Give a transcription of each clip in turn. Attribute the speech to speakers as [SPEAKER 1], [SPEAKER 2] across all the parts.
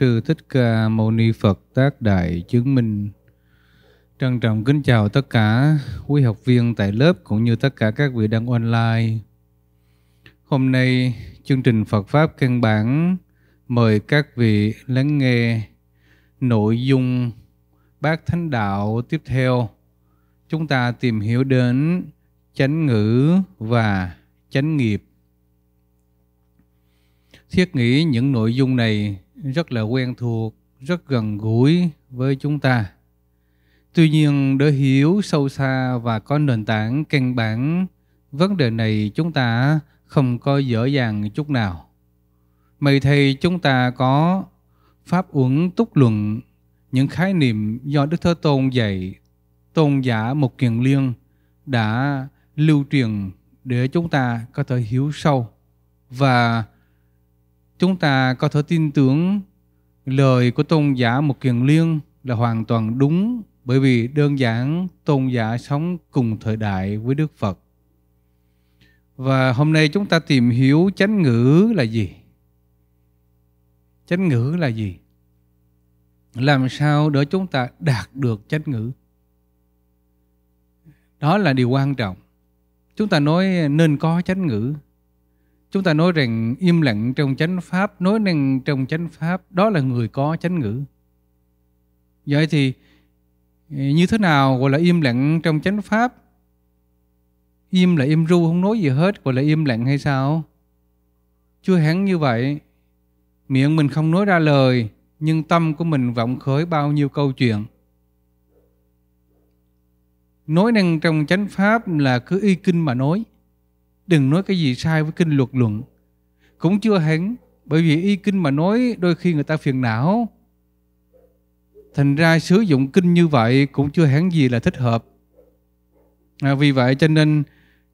[SPEAKER 1] sư Thích Ca Mâu Ni Phật tác đại chứng minh. Trân trọng kính chào tất cả quý học viên tại lớp cũng như tất cả các vị đang online. Hôm nay, chương trình Phật Pháp căn bản mời các vị lắng nghe nội dung Bát Thánh Đạo tiếp theo. Chúng ta tìm hiểu đến chánh ngữ và chánh nghiệp thiết nghĩ những nội dung này rất là quen thuộc rất gần gũi với chúng ta tuy nhiên để hiểu sâu xa và có nền tảng căn bản vấn đề này chúng ta không có dễ dàng chút nào may thầy chúng ta có pháp uẩn túc luận những khái niệm do đức thế tôn dạy tôn giả một kiền liên đã lưu truyền để chúng ta có thể hiểu sâu và Chúng ta có thể tin tưởng lời của tôn giả một kiền liên là hoàn toàn đúng bởi vì đơn giản tôn giả sống cùng thời đại với Đức Phật. Và hôm nay chúng ta tìm hiểu chánh ngữ là gì? Chánh ngữ là gì? Làm sao để chúng ta đạt được chánh ngữ? Đó là điều quan trọng. Chúng ta nói nên có chánh ngữ Chúng ta nói rằng im lặng trong chánh pháp, nói năng trong chánh pháp, đó là người có chánh ngữ. Vậy thì ờ, như thế nào gọi là im lặng trong chánh pháp? Im là im ru, không nói gì hết, gọi là im lặng hay sao? Chưa hẳn như vậy. Miệng mình không nói ra lời, nhưng tâm của mình vọng khởi bao nhiêu câu chuyện. Nói năng trong chánh pháp là cứ y kinh mà nói đừng nói cái gì sai với kinh luật luận cũng chưa hẳn bởi vì y kinh mà nói đôi khi người ta phiền não thành ra sử dụng kinh như vậy cũng chưa hẳn gì là thích hợp à, vì vậy cho nên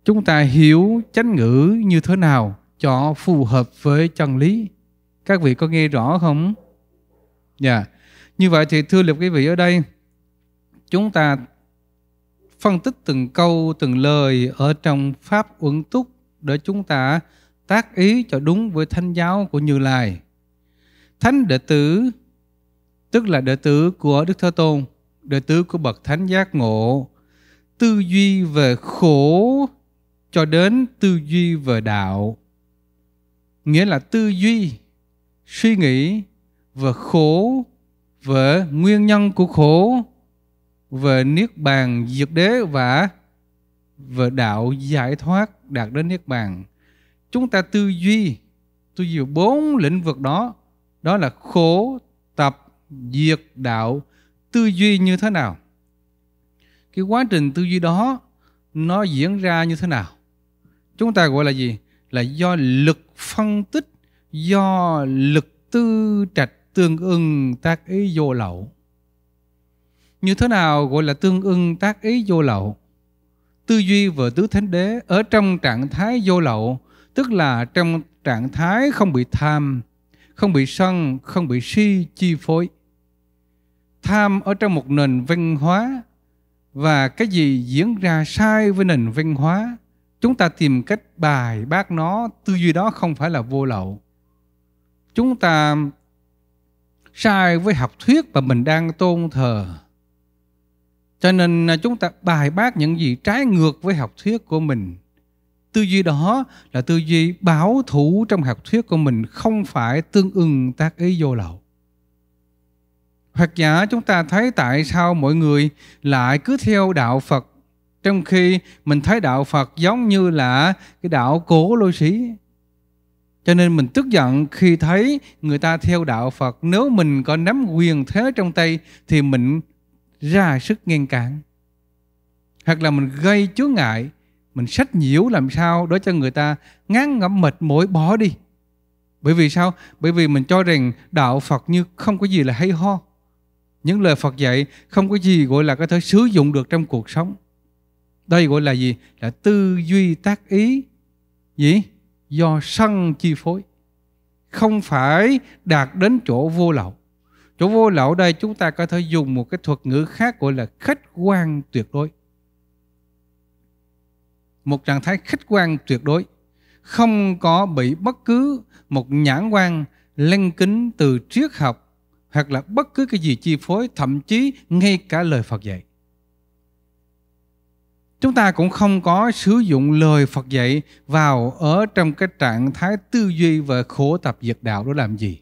[SPEAKER 1] chúng ta hiểu chánh ngữ như thế nào cho phù hợp với chân lý các vị có nghe rõ không dạ yeah. như vậy thì thưa lập quý vị ở đây chúng ta phân tích từng câu từng lời ở trong pháp uẩn túc để chúng ta tác ý cho đúng với thánh giáo của Như Lai. Thánh đệ tử tức là đệ tử của Đức Thế Tôn, đệ tử của bậc thánh giác ngộ, tư duy về khổ cho đến tư duy về đạo. Nghĩa là tư duy, suy nghĩ về khổ, về nguyên nhân của khổ, về niết bàn diệt đế và về đạo giải thoát đạt đến niết bàn chúng ta tư duy tư duy bốn lĩnh vực đó đó là khổ tập diệt đạo tư duy như thế nào cái quá trình tư duy đó nó diễn ra như thế nào chúng ta gọi là gì là do lực phân tích do lực tư trạch tương ưng tác ý vô lậu như thế nào gọi là tương ưng tác ý vô lậu? Tư duy vừa tứ thánh đế ở trong trạng thái vô lậu, tức là trong trạng thái không bị tham, không bị sân, không bị si chi phối. Tham ở trong một nền văn hóa và cái gì diễn ra sai với nền văn hóa, chúng ta tìm cách bài bác nó, tư duy đó không phải là vô lậu. Chúng ta sai với học thuyết mà mình đang tôn thờ cho nên à, chúng ta bài bác những gì trái ngược với học thuyết của mình. Tư duy đó là tư duy bảo thủ trong học thuyết của mình không phải tương ưng tác ý vô lậu. Hoặc giả chúng ta thấy tại sao mọi người lại cứ theo đạo Phật trong khi mình thấy đạo Phật giống như là cái đạo cổ lôi sĩ. Cho nên mình tức giận khi thấy người ta theo đạo Phật. Nếu mình có nắm quyền thế trong tay thì mình ra sức ngăn cản hoặc là mình gây chướng ngại mình sách nhiễu làm sao để cho người ta ngán ngẩm mệt mỏi bỏ đi bởi vì sao bởi vì mình cho rằng đạo phật như không có gì là hay ho những lời phật dạy không có gì gọi là có thể sử dụng được trong cuộc sống đây gọi là gì là tư duy tác ý gì do sân chi phối không phải đạt đến chỗ vô lậu Chỗ vô lậu đây chúng ta có thể dùng một cái thuật ngữ khác gọi là khách quan tuyệt đối. Một trạng thái khách quan tuyệt đối, không có bị bất cứ một nhãn quan lăng kính từ triết học hoặc là bất cứ cái gì chi phối, thậm chí ngay cả lời Phật dạy. Chúng ta cũng không có sử dụng lời Phật dạy vào ở trong cái trạng thái tư duy và khổ tập diệt đạo đó làm gì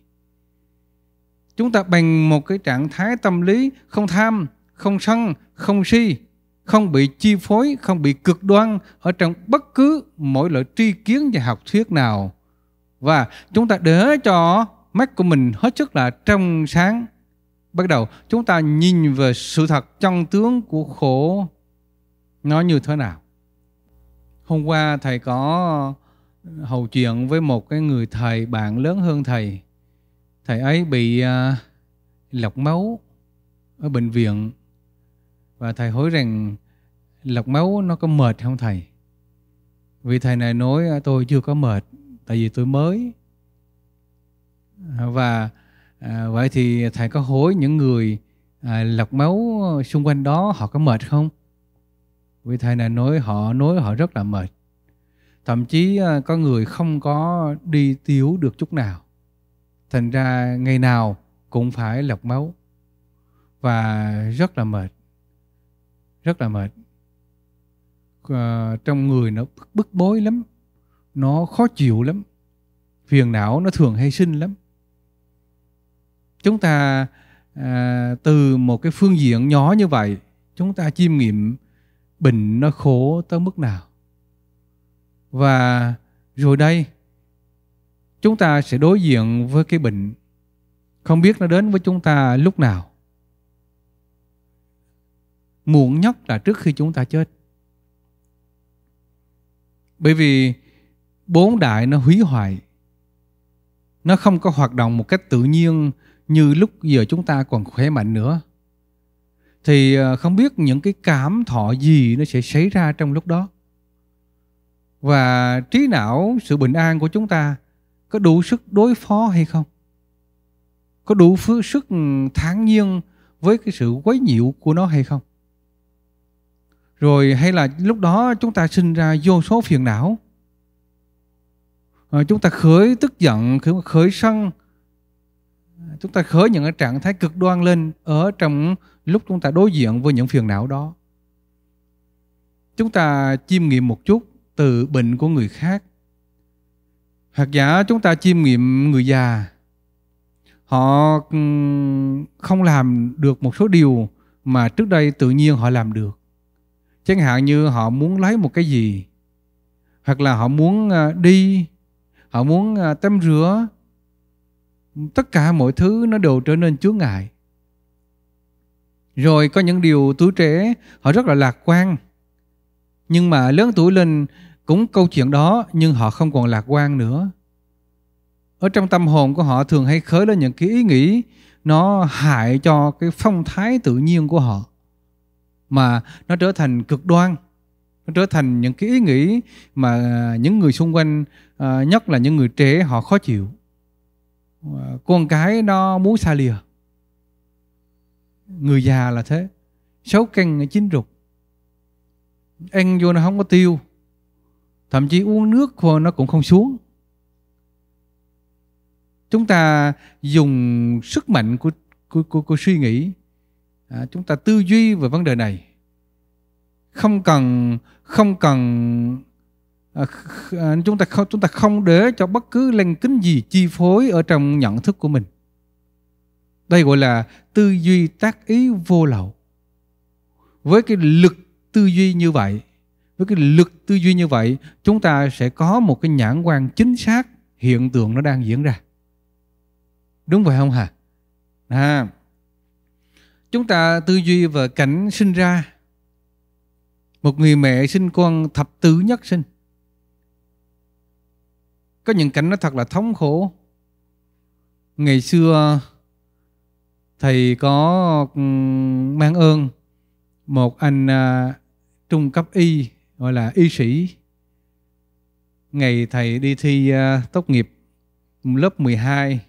[SPEAKER 1] chúng ta bằng một cái trạng thái tâm lý không tham, không sân, không si, không bị chi phối, không bị cực đoan ở trong bất cứ mỗi loại tri kiến và học thuyết nào. Và chúng ta để cho mắt của mình hết sức là trong sáng. Bắt đầu chúng ta nhìn về sự thật chân tướng của khổ nó như thế nào. Hôm qua thầy có hầu chuyện với một cái người thầy bạn lớn hơn thầy thầy ấy bị à, lọc máu ở bệnh viện và thầy hỏi rằng lọc máu nó có mệt không thầy vì thầy này nói à, tôi chưa có mệt tại vì tôi mới à, và à, vậy thì thầy có hối những người à, lọc máu xung quanh đó họ có mệt không vì thầy này nói họ nói họ rất là mệt thậm chí à, có người không có đi tiểu được chút nào thành ra ngày nào cũng phải lọc máu và rất là mệt rất là mệt à, trong người nó bức, bức bối lắm nó khó chịu lắm phiền não nó thường hay sinh lắm chúng ta à, từ một cái phương diện nhỏ như vậy chúng ta chiêm nghiệm bệnh nó khổ tới mức nào và rồi đây chúng ta sẽ đối diện với cái bệnh không biết nó đến với chúng ta lúc nào muộn nhất là trước khi chúng ta chết bởi vì bốn đại nó hủy hoại nó không có hoạt động một cách tự nhiên như lúc giờ chúng ta còn khỏe mạnh nữa thì ờ, không biết những cái cảm thọ gì nó sẽ xảy ra trong lúc đó và trí não sự bình an của chúng ta có đủ sức đối phó hay không có đủ sức thản nhiên với cái sự quấy nhiễu của nó hay không rồi hay là lúc đó chúng ta sinh ra vô số phiền não à, chúng ta khởi tức giận khởi sân chúng ta khởi những cái trạng thái cực đoan lên ở trong lúc chúng ta đối diện với những phiền não đó chúng ta chiêm nghiệm một chút từ bệnh của người khác hoặc giả chúng ta chiêm nghiệm người già họ ừ, không làm được một số điều mà trước đây tự nhiên họ làm được chẳng hạn như họ muốn lấy một cái gì hoặc là họ muốn à, đi họ muốn à, tắm rửa tất cả mọi thứ nó đều trở nên chướng ngại rồi có những điều tuổi trẻ họ rất là lạc quan nhưng mà lớn tuổi lên cũng câu chuyện đó nhưng họ không còn lạc quan nữa ở trong tâm hồn của họ thường hay khởi lên những cái ý nghĩ nó hại cho cái phong thái tự nhiên của họ mà nó trở thành cực đoan nó trở thành những cái ý nghĩ mà những người xung quanh à, nhất là những người trẻ họ khó chịu à, con cái nó muốn xa lìa người già là thế xấu canh chín rục ăn vô nó không có tiêu thậm chí uống nước thôi nó cũng không xuống chúng ta dùng sức mạnh của của, của, của suy nghĩ à, chúng ta tư duy về vấn đề này không cần không cần à, à chúng ta không chúng ta không để cho bất cứ lăng kính gì chi phối ở trong nhận thức của mình đây gọi là tư duy tác ý vô lậu với cái lực tư duy như vậy với cái lực tư duy như vậy chúng ta sẽ có một cái nhãn quan chính xác hiện tượng nó đang diễn ra đúng vậy không hả à, chúng ta tư duy về cảnh sinh ra một người mẹ sinh con thập tứ nhất sinh có những cảnh nó thật là thống khổ ngày xưa thầy có mang ơn một anh uh, trung cấp y gọi là y sĩ ngày thầy đi thi uh, tốt nghiệp lớp 12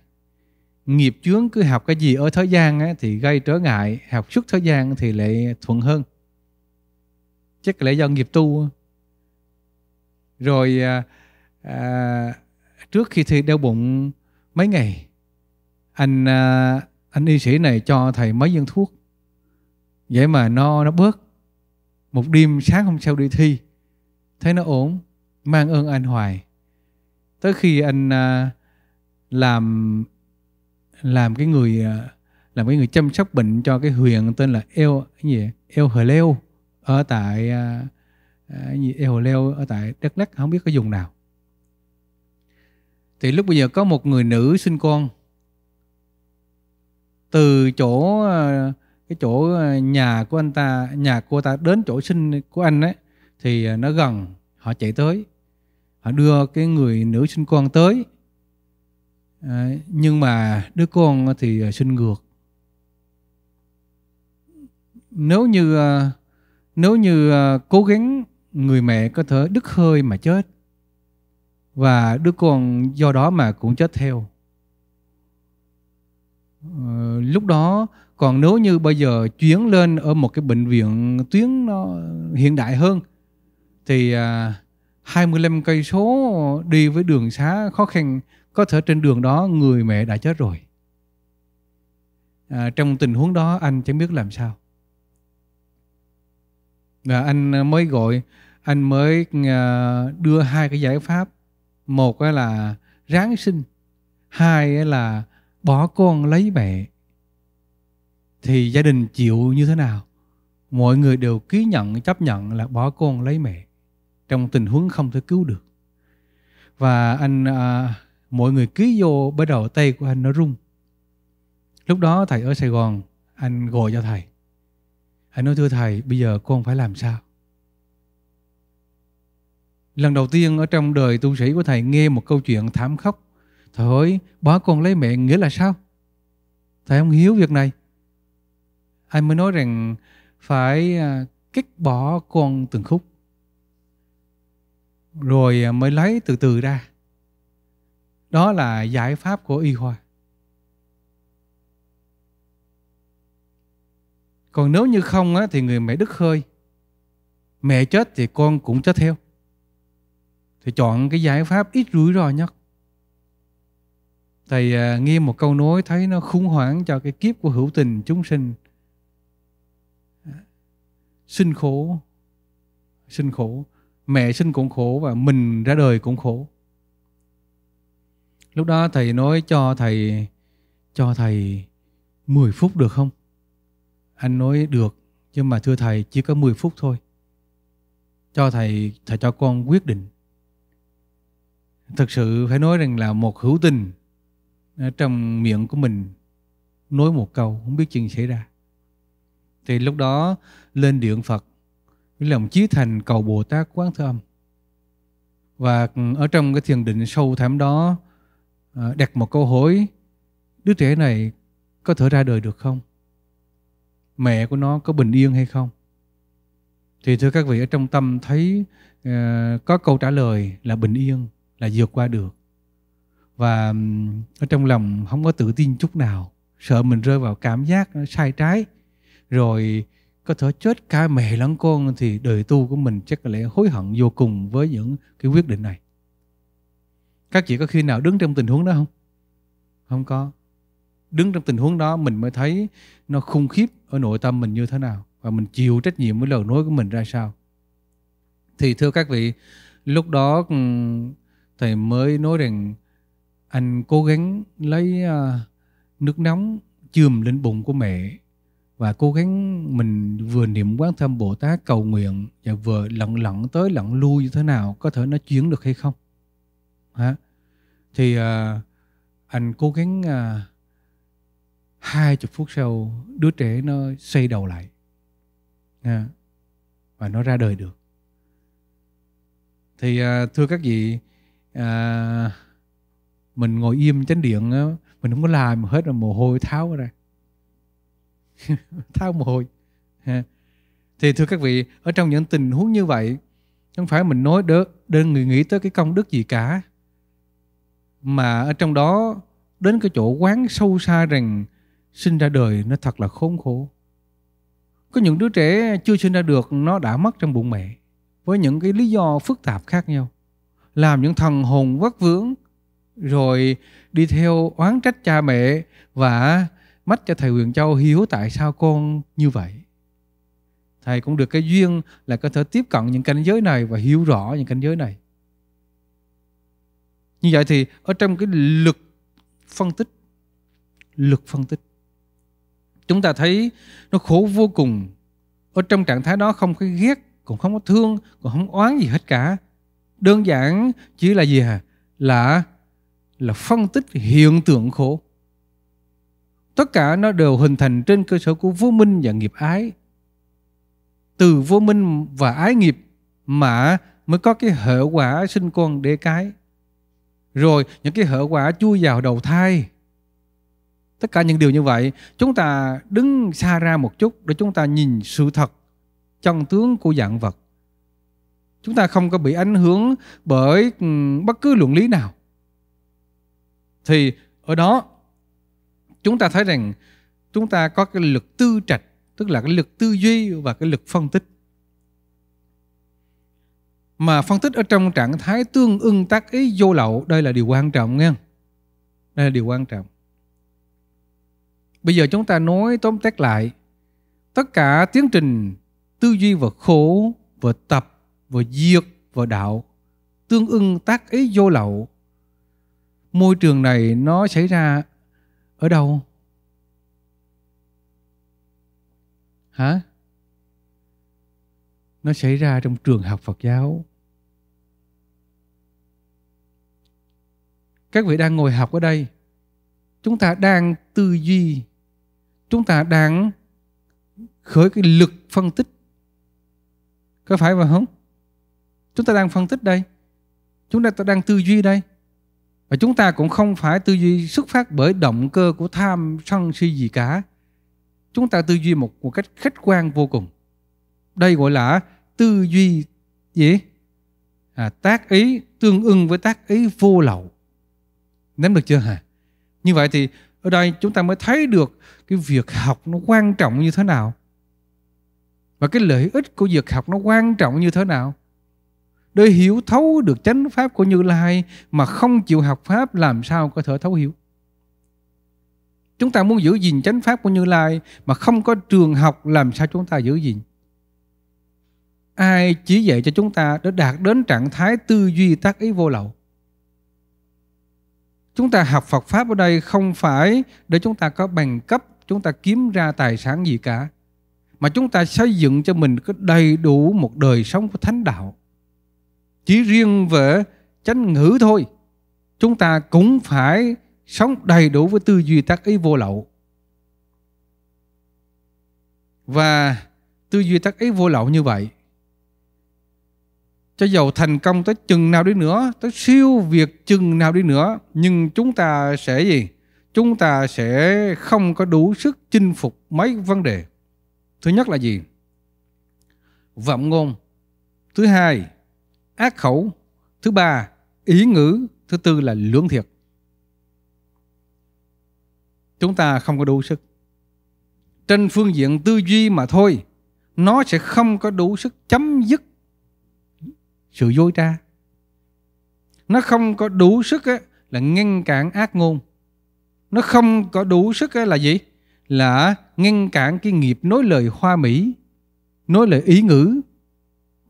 [SPEAKER 1] nghiệp chướng cứ học cái gì ở thời gian á, thì gây trở ngại học xuất thời gian thì lại thuận hơn chắc lẽ do nghiệp tu rồi à, à, trước khi thi đau bụng mấy ngày anh à, anh y sĩ này cho thầy mấy viên thuốc vậy mà no nó bớt một đêm sáng hôm sau đi thi thấy nó ổn mang ơn anh hoài tới khi anh uh, làm làm cái người uh, làm cái người chăm sóc bệnh cho cái huyện tên là Eo cái gì Eo Hờ Leo ở tại uh, gì El Hờ Leo ở tại Đắk Lắc không biết có dùng nào thì lúc bây giờ có một người nữ sinh con từ chỗ uh, cái chỗ ờ, nhà của anh ta nhà cô ta đến chỗ sinh của anh ấy thì ờ, nó gần họ chạy tới họ đưa cái người nữ sinh con tới à, nhưng mà đứa con thì ờ, sinh ngược nếu như nếu như cố gắng người mẹ có thể đứt hơi mà chết và đứa con do đó mà cũng chết theo lúc đó còn nếu như bây giờ chuyến lên ở một cái bệnh viện tuyến nó hiện đại hơn thì à, 25 cây số đi với đường xá khó khăn có thể trên đường đó người mẹ đã chết rồi à, trong tình huống đó anh chẳng biết làm sao và anh mới gọi anh mới à, đưa hai cái giải pháp một là ráng sinh hai là bỏ con lấy mẹ thì gia đình chịu như thế nào mọi người đều ký nhận chấp nhận là bỏ con lấy mẹ trong tình huống không thể cứu được và anh à, mọi người ký vô bắt đầu tay của anh nó rung lúc đó thầy ở sài gòn anh gọi cho thầy anh nói thưa thầy bây giờ con phải làm sao lần đầu tiên ở trong đời tu sĩ của thầy nghe một câu chuyện thảm khốc, thầy ơi bỏ con lấy mẹ nghĩa là sao thầy không hiểu việc này anh mới nói rằng phải kích à, bỏ con từng khúc rồi à, mới lấy từ từ ra đó là giải pháp của y khoa còn nếu như không á, thì người mẹ đứt hơi mẹ chết thì con cũng chết theo thì chọn cái giải pháp ít rủi ro nhất thầy à, nghe một câu nói thấy nó khủng hoảng cho cái kiếp của hữu tình chúng sinh sinh khổ sinh khổ mẹ sinh cũng khổ và mình ra đời cũng khổ lúc đó thầy nói cho thầy cho thầy 10 phút được không anh nói được nhưng mà thưa thầy chỉ có 10 phút thôi cho thầy thầy cho con quyết định thực sự phải nói rằng là một hữu tình trong miệng của mình nói một câu không biết chuyện xảy ra thì lúc đó lên điện Phật với lòng chí thành cầu Bồ Tát quán thơ âm và ở trong cái thiền định sâu thẳm đó à, đặt một câu hỏi đứa trẻ này có thể ra đời được không mẹ của nó có bình yên hay không thì thưa các vị ở trong tâm thấy uh, có câu trả lời là bình yên là vượt qua được và um, ở trong lòng không có tự tin chút nào sợ mình rơi vào cảm giác sai trái rồi có thể chết cả mẹ lẫn con thì đời tu của mình chắc có lẽ hối hận vô cùng với những cái quyết định này các chị có khi nào đứng trong tình huống đó không không có đứng trong tình huống đó mình mới thấy nó khủng khiếp ở nội tâm mình như thế nào và mình chịu trách nhiệm với lời nói của mình ra sao thì thưa các vị lúc đó ừ, thầy mới nói rằng anh cố gắng lấy à, nước nóng chườm lên bụng của mẹ và cố gắng mình vừa niệm quán thâm Bồ Tát cầu nguyện và vừa lận lận tới lận lui như thế nào có thể nó chuyển được hay không hả thì à, anh cố gắng à, hai chục phút sau đứa trẻ nó xây đầu lại à, và nó ra đời được thì à, thưa các vị à, mình ngồi im chánh điện mình không có làm hết là mồ hôi tháo ra thao mồ hôi thì thưa các vị ở trong những tình huống như vậy không phải mình nói đỡ đơn người nghĩ tới cái công đức gì cả mà ở trong đó đến cái chỗ quán sâu xa rằng sinh ra đời nó thật là khốn khổ có những đứa trẻ chưa sinh ra được nó đã mất trong bụng mẹ với những cái lý do phức tạp khác nhau làm những thần hồn vất vưởng rồi đi theo oán trách cha mẹ và mắt cho thầy Huyền Châu hiểu tại sao con như vậy. Thầy cũng được cái duyên là có thể tiếp cận những cảnh giới này và hiểu rõ những cảnh giới này. Như vậy thì ở trong cái lực phân tích, lực phân tích, chúng ta thấy nó khổ vô cùng. Ở trong trạng thái đó không có ghét, cũng không có thương, cũng không oán gì hết cả. Đơn giản chỉ là gì hả? Là là phân tích hiện tượng khổ Tất cả nó đều hình thành trên cơ sở của vô minh và nghiệp ái. Từ vô minh và ái nghiệp mà mới có cái hệ quả sinh con đẻ cái. Rồi những cái hệ quả chui vào đầu thai. Tất cả những điều như vậy, chúng ta đứng xa ra một chút để chúng ta nhìn sự thật, chân tướng của dạng vật. Chúng ta không có bị ảnh hưởng bởi ừ, bất cứ luận lý nào. Thì ở đó chúng ta thấy rằng chúng ta có cái lực tư trạch tức là cái lực tư duy và cái lực phân tích mà phân tích ở trong trạng thái tương ưng tác ý vô lậu đây là điều quan trọng nghe đây là điều quan trọng bây giờ chúng ta nói tóm tắt lại tất cả tiến trình tư duy và khổ và tập và diệt và đạo tương ưng tác ý vô lậu môi trường này nó xảy ra ở đâu? Hả? Nó xảy ra trong trường học Phật giáo. Các vị đang ngồi học ở đây, chúng ta đang tư duy, chúng ta đang khởi cái lực phân tích. Có phải vậy không? Chúng ta đang phân tích đây. Chúng ta đang tư duy đây. Và chúng ta cũng không phải tư duy xuất phát bởi động cơ của tham sân si gì cả. Chúng ta tư duy một, một cách khách quan vô cùng. Đây gọi là tư duy gì? À, tác ý tương ưng với tác ý vô lậu. Nắm được chưa hả? Như vậy thì ở đây chúng ta mới thấy được cái việc học nó quan trọng như thế nào. Và cái lợi ích của việc học nó quan trọng như thế nào để hiểu thấu được chánh pháp của Như Lai mà không chịu học pháp làm sao có thể thấu hiểu. Chúng ta muốn giữ gìn chánh pháp của Như Lai mà không có trường học làm sao chúng ta giữ gìn. Ai chỉ dạy cho chúng ta để đạt đến trạng thái tư duy tác ý vô lậu. Chúng ta học Phật Pháp ở đây không phải để chúng ta có bằng cấp, chúng ta kiếm ra tài sản gì cả. Mà chúng ta xây dựng cho mình có đầy đủ một đời sống của thánh đạo chỉ riêng về chánh ngữ thôi, chúng ta cũng phải sống đầy đủ với tư duy tác ý vô lậu. Và tư duy tác ý vô lậu như vậy, cho dầu thành công tới chừng nào đi nữa, tới siêu việt chừng nào đi nữa, nhưng chúng ta sẽ gì? Chúng ta sẽ không có đủ sức chinh phục mấy vấn đề. Thứ nhất là gì? Vọng ngôn. Thứ hai ác khẩu, thứ ba ý ngữ, thứ tư là lưỡng thiệt. Chúng ta không có đủ sức. Trên phương diện tư duy mà thôi, nó sẽ không có đủ sức chấm dứt sự dối trá. Nó không có đủ sức ấy, là ngăn cản ác ngôn. Nó không có đủ sức ấy, là gì? Là ngăn cản cái nghiệp nói lời hoa mỹ, nói lời ý ngữ,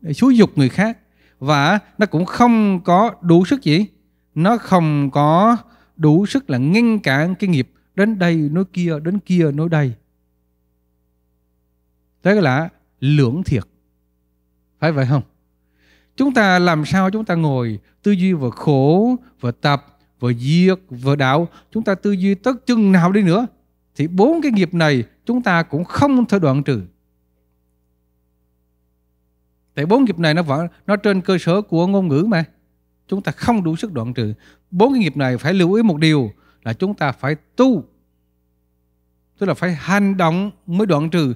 [SPEAKER 1] để xúi dục người khác và nó cũng không có đủ sức gì nó không có đủ sức là ngăn cản cái nghiệp đến đây nối kia đến kia nối đây đó là lưỡng thiệt phải vậy không chúng ta làm sao chúng ta ngồi tư duy vừa khổ vừa tập vừa diệt vừa đạo chúng ta tư duy tất chừng nào đi nữa thì bốn cái nghiệp này chúng ta cũng không thể đoạn trừ Tại bốn nghiệp này nó vẫn nó trên cơ sở của ngôn ngữ mà. Chúng ta không đủ sức đoạn trừ. Bốn cái nghiệp này phải lưu ý một điều là chúng ta phải tu. Tức là phải hành động mới đoạn trừ.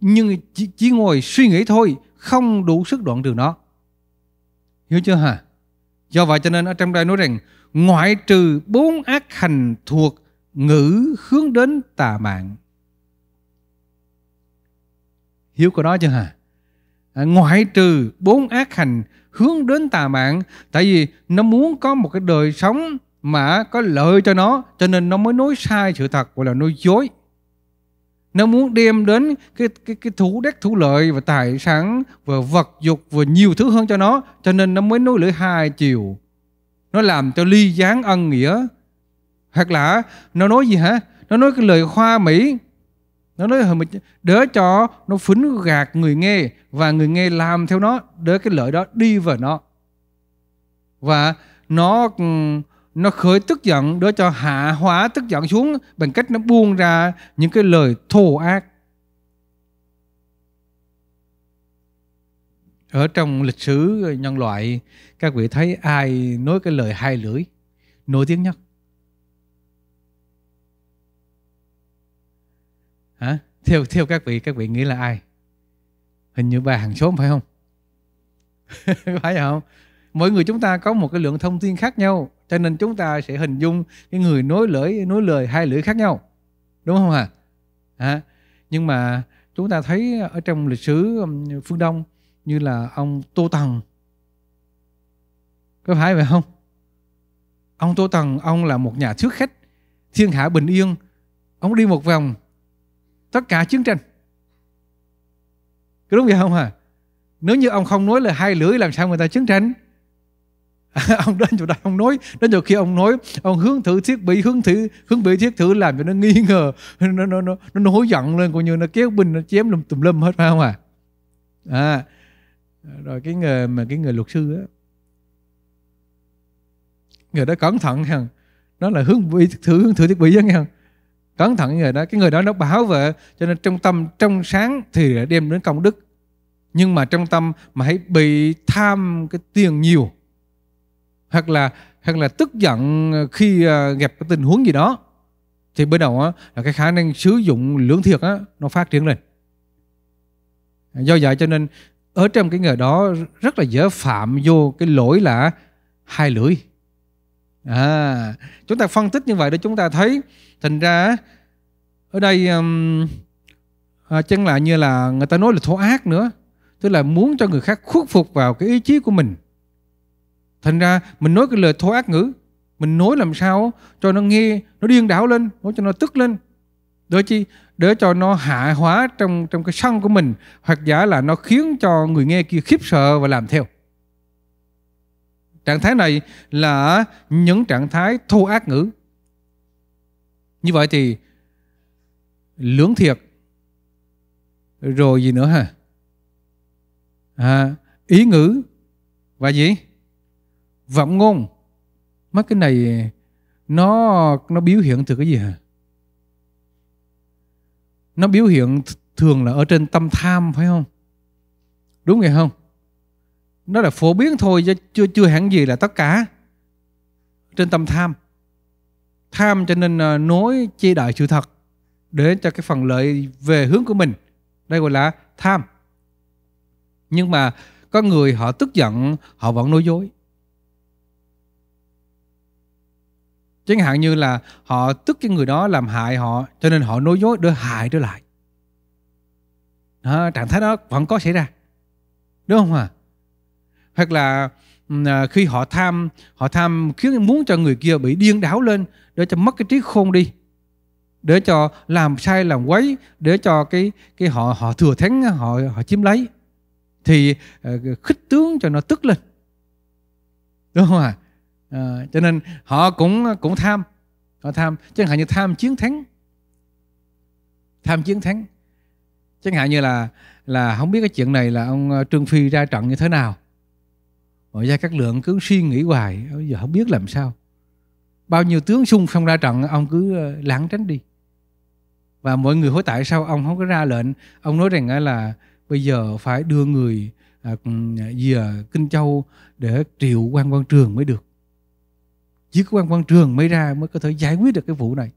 [SPEAKER 1] Nhưng chỉ, chỉ ngồi suy nghĩ thôi không đủ sức đoạn trừ nó. Hiểu chưa hả? Do vậy cho nên ở trong đây nói rằng ngoại trừ bốn ác hành thuộc ngữ hướng đến tà mạng. Hiểu câu đó chưa hả? À, ngoại trừ bốn ác hành hướng đến tà mạng tại vì nó muốn có một cái đời sống mà có lợi cho nó cho nên nó mới nói sai sự thật gọi là nói dối nó muốn đem đến cái cái cái thủ đắc thủ lợi và tài sản và vật dục và nhiều thứ hơn cho nó cho nên nó mới nói lưỡi hai chiều nó làm cho ly gián ân nghĩa hoặc là nó nói gì hả nó nói cái lời khoa mỹ nó nói hồi mình đỡ cho nó phấn gạt người nghe và người nghe làm theo nó đỡ cái lợi đó đi vào nó và nó nó khởi tức giận đỡ cho hạ hóa tức giận xuống bằng cách nó buông ra những cái lời thô ác ở trong lịch sử nhân loại các vị thấy ai nói cái lời hai lưỡi nổi tiếng nhất hả theo theo các vị các vị nghĩ là ai hình như bà hàng xóm phải không phải không mỗi người chúng ta có một cái lượng thông tin khác nhau cho nên chúng ta sẽ hình dung cái người nối lưỡi nối lời hai lưỡi khác nhau đúng không hả à? nhưng mà chúng ta thấy ở trong lịch sử um, phương đông như là ông tô tần có phải vậy không ông tô tần ông là một nhà thuyết khách thiên hạ bình yên ông đi một vòng tất cả chiến tranh có đúng vậy không hả à? nếu như ông không nói là hai lưỡi làm sao người ta chiến tranh ông đến chỗ đó ông nói đến chỗ khi ông nói ông hướng thử thiết bị hướng thử hướng bị thiết thử làm cho nó nghi ngờ nó nó nó nó nổi giận lên coi như nó kéo binh nó chém lùm tùm lum hết phải không à à rồi cái người mà cái người luật sư á người đó cẩn thận hằng nó là hướng bị thử hướng thử thiết bị á nghe không cẩn thận người đó cái người đó nó bảo vệ cho nên trong tâm trong sáng thì đem đến công đức nhưng mà trong tâm mà hãy bị tham cái tiền nhiều hoặc là hoặc là tức giận khi à, gặp cái tình huống gì đó thì bắt đầu á, là cái khả năng sử dụng lưỡng thiệt á, nó phát triển lên do vậy cho nên ở trong cái người đó rất là dễ phạm vô cái lỗi là hai lưỡi à, chúng ta phân tích như vậy để chúng ta thấy thành ra ở đây um, à, chân lại như là người ta nói là thô ác nữa tức là muốn cho người khác khuất phục vào cái ý chí của mình thành ra mình nói cái lời thô ác ngữ mình nói làm sao cho nó nghe nó điên đảo lên nói cho nó tức lên để chi để cho nó hạ hóa trong trong cái sân của mình hoặc giả là nó khiến cho người nghe kia khiếp sợ và làm theo Trạng thái này là những trạng thái thô ác ngữ. Như vậy thì lưỡng thiệt rồi gì nữa hả? À, ý ngữ và gì? Vọng ngôn. Mấy cái này nó nó biểu hiện từ cái gì hả? Nó biểu hiện thường là ở trên tâm tham phải không? Đúng vậy không? nó là phổ biến thôi chứ chưa chưa hẳn gì là tất cả trên tâm tham tham cho nên à, nối chê đại sự thật để cho cái phần lợi về hướng của mình đây gọi là tham nhưng mà có người họ tức giận họ vẫn nói dối chẳng hạn như là họ tức cái người đó làm hại họ cho nên họ nói dối để hại trở lại đó, trạng thái đó vẫn có xảy ra đúng không ạ à? hoặc là ừ, à, khi họ tham họ tham khiến muốn cho người kia bị điên đảo lên để cho mất cái trí khôn đi để cho làm sai làm quấy để cho cái cái họ họ thừa thắng họ họ chiếm lấy thì uh, khích tướng cho nó tức lên đúng không ạ à? à, cho nên họ cũng cũng tham họ tham chẳng hạn như tham chiến thắng tham chiến thắng chẳng hạn như là là không biết cái chuyện này là ông ờ, trương phi ra trận như thế nào rồi Gia các Lượng cứ suy nghĩ hoài, bây giờ không biết làm sao. Bao nhiêu tướng xung không ra trận, ông cứ ờ, lãng tránh đi. Và mọi người hỏi tại sao ông không có ra lệnh. Ông nói rằng là bây giờ phải đưa người à, ừ, về Kinh Châu để triệu quan quan trường mới được. Chỉ có quan quan trường mới ra mới có thể giải quyết được cái vụ này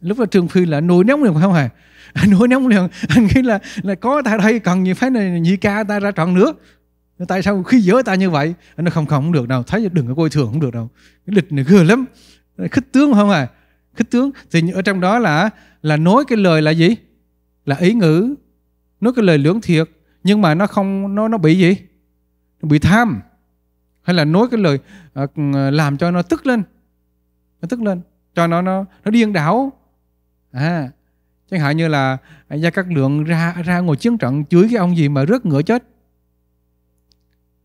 [SPEAKER 1] lúc đó trường phi là nổi nóng liền phải không hả à? nổi nóng liền anh nghĩ là là có ta đây cần gì phải là nhị ca ta ra trận nữa nhưng tại sao khi dỡ ta như vậy nó không không được đâu thấy đừng có coi thường không được đâu cái địch này gừa lắm khích tướng không à khích tướng thì ở trong đó là là nói cái lời là gì là ý ngữ nói cái lời lưỡng thiệt nhưng mà nó không nó nó bị gì nó bị tham hay là nói cái lời à, làm cho nó tức lên nó tức lên cho nó nó nó điên đảo à chẳng hạn như là à, gia các lượng ra ra ngồi chiến trận chửi cái ông gì mà rớt ngựa chết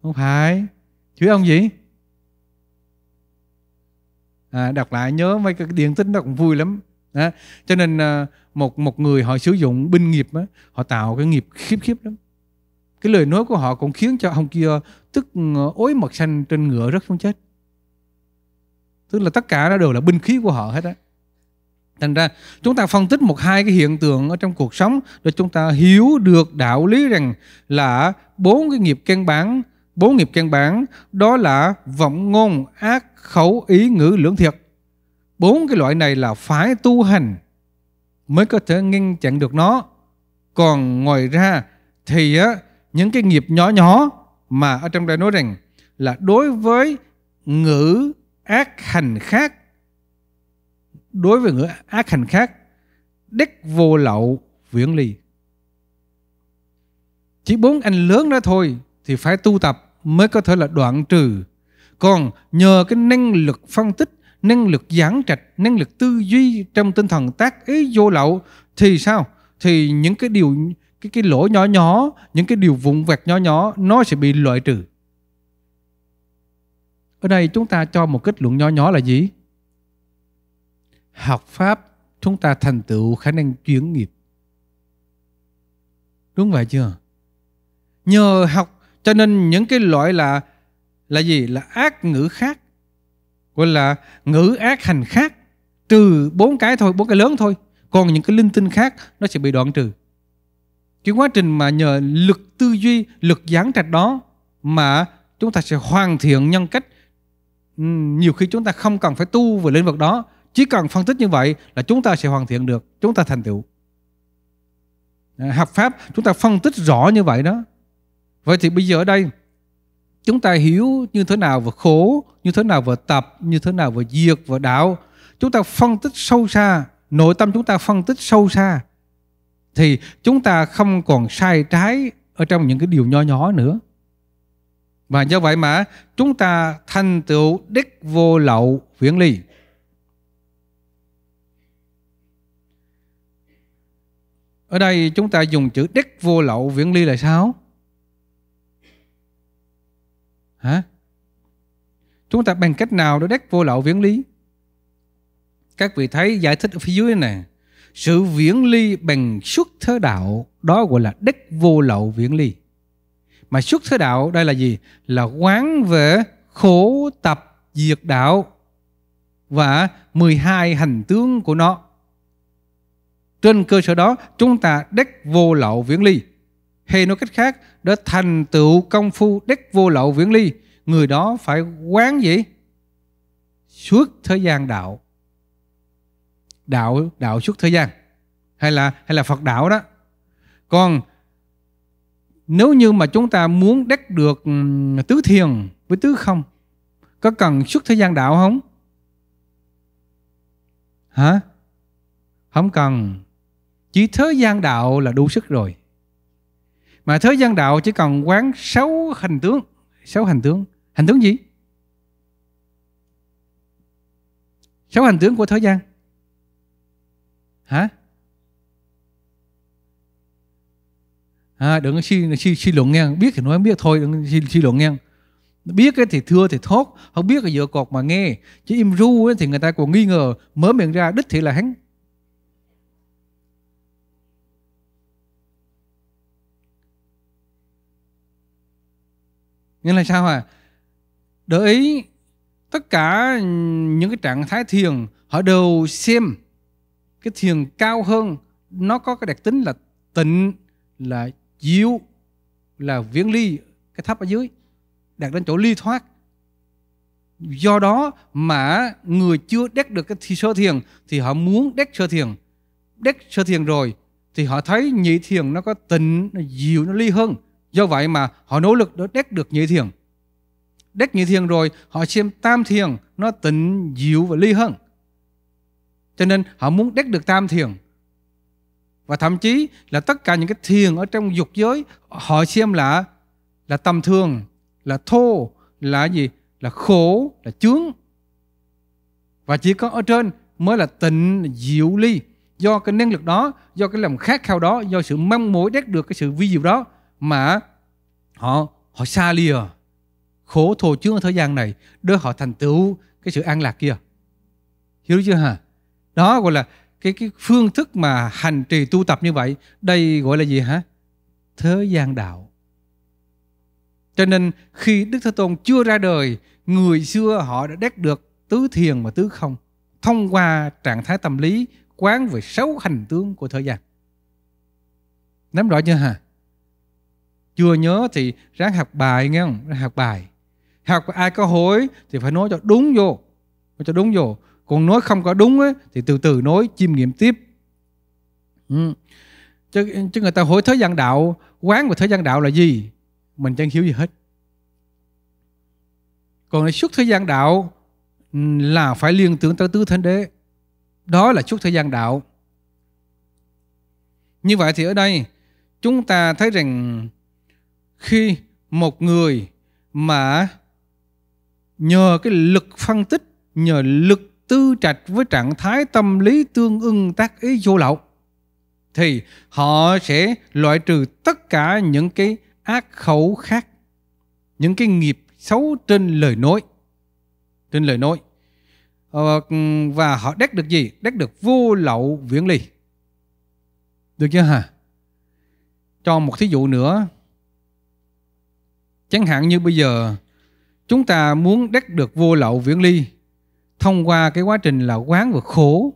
[SPEAKER 1] không phải chứ ông gì à, đọc lại nhớ mấy cái điện tích nó cũng vui lắm đó. cho nên à, một một người họ sử dụng binh nghiệp đó, họ tạo cái nghiệp khiếp khiếp lắm cái lời nói của họ cũng khiến cho ông kia tức ừ, ối mật xanh trên ngựa rất không chết tức là tất cả nó đều là binh khí của họ hết á thành ra chúng ta phân tích một hai cái hiện tượng ở trong cuộc sống để chúng ta hiểu được đạo lý rằng là bốn cái nghiệp căn bản bốn nghiệp căn bản đó là vọng ngôn ác khẩu ý ngữ lưỡng thiệt bốn cái loại này là phải tu hành mới có thể ngăn chặn được nó còn ngoài ra thì á, những cái nghiệp nhỏ nhỏ mà ở trong đây nói rằng là đối với ngữ ác hành khác đối với ngữ ác hành khác đích vô lậu viễn ly chỉ bốn anh lớn đó thôi thì phải tu tập mới có thể là đoạn trừ còn nhờ cái năng lực phân tích năng lực giảng trạch năng lực tư duy trong tinh thần tác ý vô lậu thì sao thì những cái điều cái cái lỗ nhỏ nhỏ những cái điều vụn vặt nhỏ nhỏ nó sẽ bị loại trừ ở đây chúng ta cho một kết luận nhỏ nhỏ là gì học pháp chúng ta thành tựu khả năng chuyên nghiệp đúng vậy chưa nhờ học cho nên những cái loại là là gì? Là ác ngữ khác gọi là ngữ ác hành khác trừ bốn cái thôi, bốn cái lớn thôi. Còn những cái linh tinh khác nó sẽ bị đoạn trừ. Cái quá trình mà nhờ lực tư duy, lực gián trạch đó mà chúng ta sẽ hoàn thiện nhân cách. Ừ, nhiều khi chúng ta không cần phải tu về lĩnh vực đó, chỉ cần phân tích như vậy là chúng ta sẽ hoàn thiện được, chúng ta thành tựu. học pháp chúng ta phân tích rõ như vậy đó Vậy thì bây giờ ở đây chúng ta hiểu như thế nào về khổ, như thế nào về tập, như thế nào về diệt, và đạo. Chúng ta phân tích sâu xa, nội tâm chúng ta phân tích sâu xa. Thì chúng ta không còn sai trái ở trong những cái điều nho nhỏ nữa. Và do vậy mà chúng ta thành tựu đích vô lậu viễn ly. Ở đây chúng ta dùng chữ đích vô lậu viễn ly là sao? Hả? Chúng ta bằng cách nào để đắc vô lậu viễn lý? Các vị thấy giải thích ở phía dưới này sự viễn ly bằng xuất thế đạo đó gọi là đắc vô lậu viễn ly mà xuất thế đạo đây là gì là quán về khổ tập diệt đạo và 12 hành tướng của nó trên cơ sở đó chúng ta đắc vô lậu viễn ly hay nói cách khác, đã thành tựu công phu đắc vô lậu viễn ly, người đó phải quán gì? Suốt thời gian đạo. Đạo đạo suốt thời gian. Hay là hay là Phật đạo đó. Còn nếu như mà chúng ta muốn đắc được tứ thiền với tứ không, có cần suốt thời gian đạo không? Hả? Không cần. Chỉ thời gian đạo là đủ sức rồi mà thế gian đạo chỉ cần quán sáu hành tướng sáu hành tướng hành tướng gì sáu hành tướng của thế gian hả à, đừng suy, suy, suy luận nghe biết thì nói biết thôi đừng suy, suy luận nghe biết cái thì thưa thì thốt không biết thì dựa cột mà nghe chứ im ru thì người ta còn nghi ngờ mở miệng ra đích thị là hắn nghĩa là sao à đợi tất cả những cái trạng thái thiền họ đều xem cái thiền cao hơn nó có cái đặc tính là tịnh là diệu là viễn ly cái thấp ở dưới đạt đến chỗ ly thoát do đó mà người chưa đắc được cái thi sơ thiền thì họ muốn đắc sơ thiền đắc sơ thiền rồi thì họ thấy nhị thiền nó có tịnh nó diệu nó ly hơn Do vậy mà họ nỗ lực để đét được nhị thiền. Đét nhị thiền rồi, họ xem tam thiền nó tịnh diệu và ly hơn. Cho nên họ muốn đét được tam thiền. Và thậm chí là tất cả những cái thiền ở trong dục giới họ xem là là tầm thường, là thô, là gì? Là khổ, là chướng. Và chỉ có ở trên mới là tịnh diệu ly do cái năng lực đó do cái lòng khát khao đó do sự mong mỏi đét được cái sự vi diệu đó mà họ họ xa lìa khổ thổ chướng ở thời gian này đưa họ thành tựu cái sự an lạc kia hiểu chưa hả đó gọi là cái cái phương thức mà hành trì tu tập như vậy đây gọi là gì hả thế gian đạo cho nên khi đức thế tôn chưa ra đời người xưa họ đã đắc được tứ thiền mà tứ không thông qua trạng thái tâm lý quán về sáu hành tướng của thời gian nắm rõ chưa hả chưa nhớ thì ráng học bài nghe không ráng học bài học ai có hối thì phải nói cho đúng vô nói cho đúng vô còn nói không có đúng ấy, thì từ từ nói chiêm nghiệm tiếp ừ. chứ, chứ người ta hối thế gian đạo quán và thế gian đạo là gì mình chẳng hiểu gì hết còn suốt thế gian đạo là phải liên tưởng tới tứ thánh đế đó là suốt thế gian đạo như vậy thì ở đây chúng ta thấy rằng khi một người mà nhờ cái lực phân tích nhờ lực tư trạch với trạng thái tâm lý tương ưng tác ý vô lậu thì họ sẽ loại trừ tất cả những cái ác khẩu khác những cái nghiệp xấu trên lời nói trên lời nói ờ, và họ đắc được gì đắc được vô lậu viễn ly được chưa hả cho một thí dụ nữa Chẳng hạn như bây giờ chúng ta muốn đắc được vô lậu viễn ly thông qua cái quá trình là quán vừa khổ,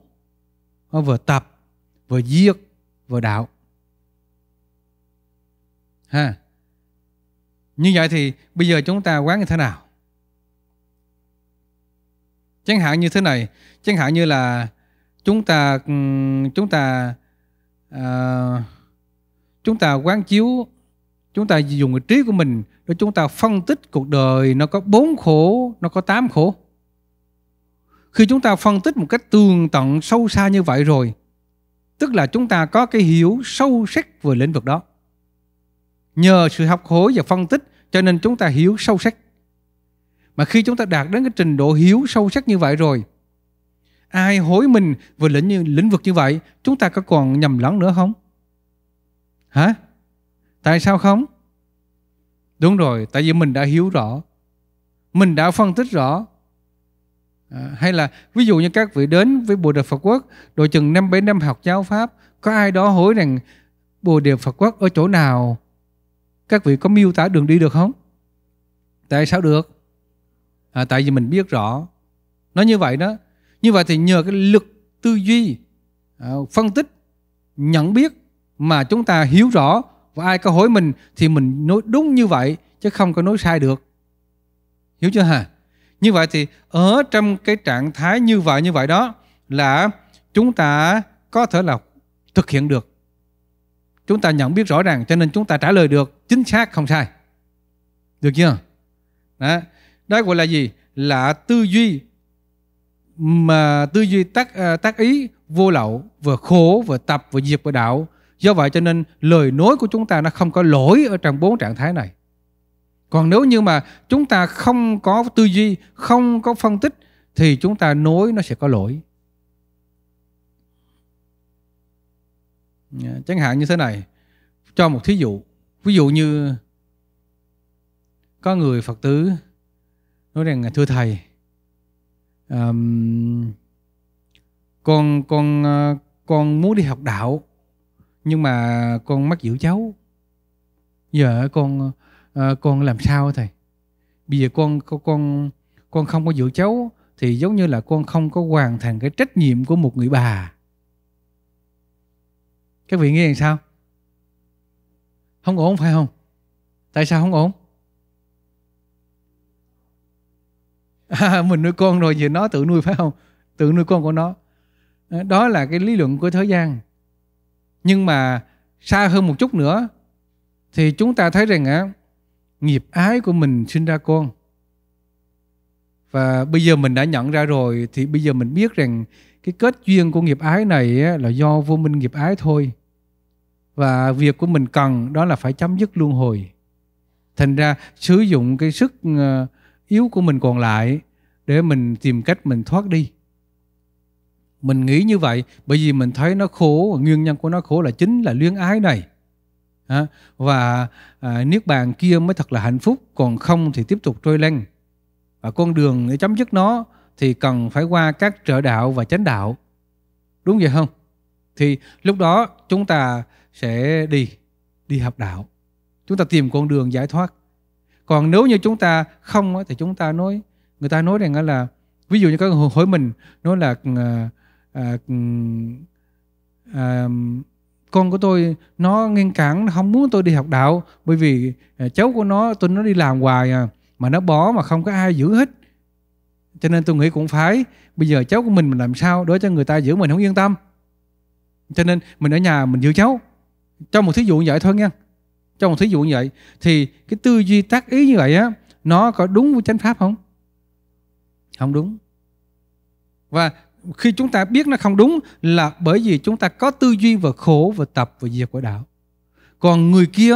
[SPEAKER 1] ờ, vừa tập, vừa diệt, vừa đạo. Ha. Như vậy thì bây giờ chúng ta quán như thế nào? Chẳng hạn như thế này, chẳng hạn như là chúng ta chúng ta uh, chúng ta quán chiếu chúng ta dùng cái trí của mình để chúng ta phân tích cuộc đời nó có bốn khổ nó có tám khổ khi chúng ta phân tích một cách tường tận sâu xa như vậy rồi tức là chúng ta có cái hiểu sâu sắc về lĩnh vực đó nhờ sự học hỏi và phân tích cho nên chúng ta hiểu sâu sắc mà khi chúng ta đạt đến cái trình độ hiểu sâu sắc như vậy rồi ai hối mình về lĩnh lĩnh vực như vậy chúng ta có còn nhầm lẫn nữa không hả Tại sao không? Đúng rồi, tại vì mình đã hiểu rõ. Mình đã phân tích rõ. À, hay là ví dụ như các vị đến với Bồ Đề Phật Quốc, đội chừng năm bảy năm học giáo Pháp, có ai đó hỏi rằng Bồ Đề Phật Quốc ở chỗ nào? Các vị có miêu tả đường đi được không? Tại sao được? À, tại vì mình biết rõ. Nó như vậy đó. Như vậy thì nhờ cái lực tư duy, à, phân tích, nhận biết mà chúng ta hiểu rõ và ai có hỏi mình thì mình nói đúng như vậy chứ không có nói sai được hiểu chưa hả như vậy thì ở trong cái trạng thái như vậy như vậy đó là chúng ta có thể là thực hiện được chúng ta nhận biết rõ ràng cho nên chúng ta trả lời được chính xác không sai được chưa đó, đó gọi là gì là tư duy mà tư duy tác à, tác ý vô lậu vừa khổ vừa tập vừa diệt vừa đạo Do vậy cho nên lời nói của chúng ta nó không có lỗi ở trong bốn trạng thái này. Còn nếu như mà chúng ta không có tư duy, không có phân tích thì chúng ta nói nó sẽ có lỗi. Dạ, chẳng hạn như thế này, cho một thí dụ. Ví dụ như có người Phật tử nói rằng thưa thầy, um, con con ờ, con muốn đi học đạo nhưng mà con mắc giữ cháu giờ con uh, con làm sao thầy bây giờ con con con không có giữ cháu thì giống như là con không có hoàn thành cái trách nhiệm của một người bà các vị nghĩ làm sao không ổn phải không tại sao không ổn à, mình nuôi con rồi giờ nó tự nuôi phải không tự nuôi con của nó đó là cái lý luận của thế gian nhưng mà xa hơn một chút nữa thì chúng ta thấy rằng á nghiệp ái của mình sinh ra con và bây giờ mình đã nhận ra rồi thì bây giờ mình biết rằng cái kết duyên của nghiệp ái này á, là do vô minh nghiệp ái thôi và việc của mình cần đó là phải chấm dứt luân hồi thành ra sử dụng cái sức ờ, yếu của mình còn lại để mình tìm cách mình thoát đi mình nghĩ như vậy bởi vì mình thấy nó khổ, nguyên nhân của nó khổ là chính là luyến ái này. À, và à, niết bàn kia mới thật là hạnh phúc, còn không thì tiếp tục trôi lăn. Và con đường để chấm dứt nó thì cần phải qua các trợ đạo và chánh đạo. Đúng vậy không? Thì lúc đó chúng ta sẽ đi, đi học đạo. Chúng ta tìm con đường giải thoát. Còn nếu như chúng ta không thì chúng ta nói, người ta nói rằng là ví dụ như các người hỏi mình nói là à, à, à, con của tôi nó ngăn cản không muốn tôi đi học đạo bởi vì à, cháu của nó tôi nó đi làm hoài à, mà nó bỏ mà không có ai giữ hết cho nên tôi nghĩ cũng phải bây giờ cháu của mình mình làm sao để cho người ta giữ mình không yên tâm cho nên mình ở nhà mình giữ cháu cho một thí dụ như vậy thôi nha cho một thí dụ như vậy thì cái tư duy tác ý như vậy á nó có đúng với chánh pháp không không đúng và khi chúng ta biết nó không đúng là bởi vì chúng ta có tư duy và khổ và tập và diệt của đạo còn người kia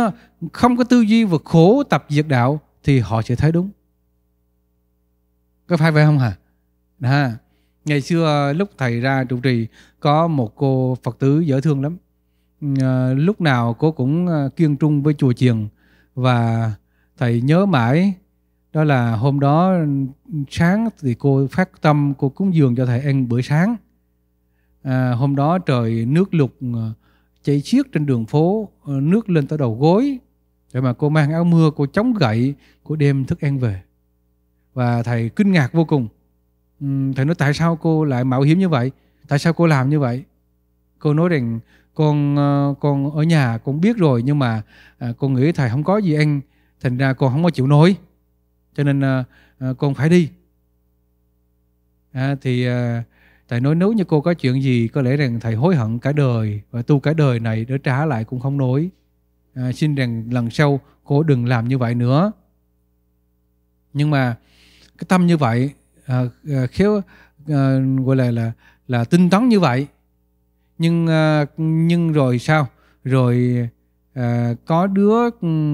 [SPEAKER 1] không có tư duy và khổ tập diệt đạo thì họ sẽ thấy đúng có phải vậy không hả à, ngày xưa ờ, lúc thầy ra trụ trì có một cô phật tử dễ thương lắm ờ, lúc nào cô cũng ờ, kiên trung với chùa chiền và thầy nhớ mãi đó là hôm đó ừ, sáng thì cô phát tâm cô cúng dường cho thầy ăn bữa sáng à, hôm đó trời nước lục ờ, chảy xiết trên đường phố ờ, nước lên tới đầu gối để mà cô mang áo mưa cô chống gậy cô đem thức ăn về và thầy kinh ngạc vô cùng ừ, thầy nói tại sao cô lại mạo hiểm như vậy tại sao cô làm như vậy cô nói rằng con ờ, con ở nhà con biết rồi nhưng mà à, con nghĩ thầy không có gì ăn thành ra con không có chịu nổi cho nên à, à, con phải đi à, thì à, thầy nói nếu như cô có chuyện gì có lẽ rằng thầy hối hận cả đời và tu cả đời này để trả lại cũng không nổi à, xin rằng lần sau cô đừng làm như vậy nữa nhưng mà cái tâm như vậy à, à, khéo à, gọi là là là tinh tấn như vậy nhưng à, nhưng rồi sao rồi à, có đứa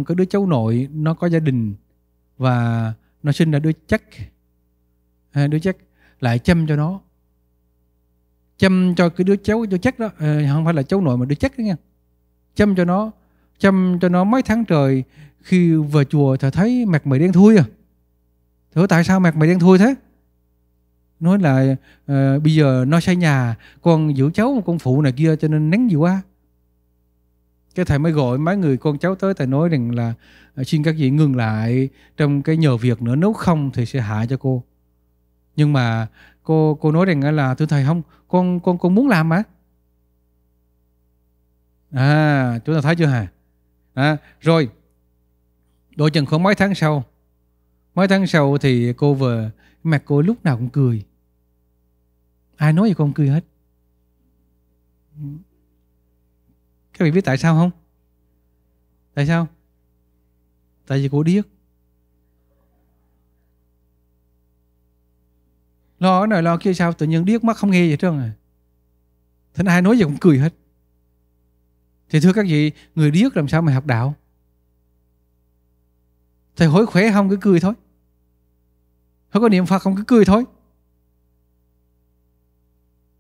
[SPEAKER 1] có đứa cháu nội nó có gia đình và nó sinh ra đứa chắc à, đứa chắc lại chăm cho nó chăm cho cái đứa cháu đứa chắc đó à, không phải là cháu nội mà đứa chắc đó nha chăm cho nó chăm cho nó mấy tháng trời khi về chùa thì thấy mặt mày đen thui à thưa tại sao mặt mày đen thui thế nói là à, bây giờ nó xây nhà con giữ cháu con phụ này kia cho nên nắng nhiều quá cái thầy mới gọi mấy người con cháu tới thầy nói rằng là Ờ, xin các vị ngừng lại trong cái nhờ việc nữa nếu không thì sẽ hại cho cô nhưng mà cô cô nói rằng là thưa thầy không con con con muốn làm mà à chúng ta thấy chưa hả à, rồi đội chừng khoảng mấy tháng sau mấy tháng sau thì cô vừa mặt cô lúc nào cũng cười ai nói gì con cười hết các vị biết tại sao không tại sao tại vì cô điếc lo cái này lo kia sao tự nhiên điếc mắt không nghe vậy trơn à thế ai nói gì cũng cười hết thì thưa các vị người điếc làm sao mà học đạo thầy hối khỏe không cứ cười thôi không có niệm phật không cứ cười thôi